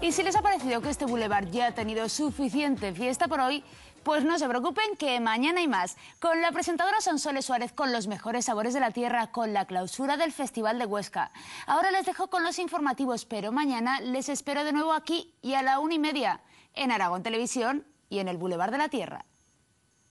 Y si les ha parecido que este bulevar ya ha tenido suficiente fiesta por hoy, pues no se preocupen que mañana hay más. Con la presentadora Sonsoles Suárez, con los mejores sabores de la tierra, con la clausura del Festival de Huesca. Ahora les dejo con los informativos, pero mañana les espero de nuevo aquí y a la una y media en Aragón Televisión y en el bulevar de la Tierra.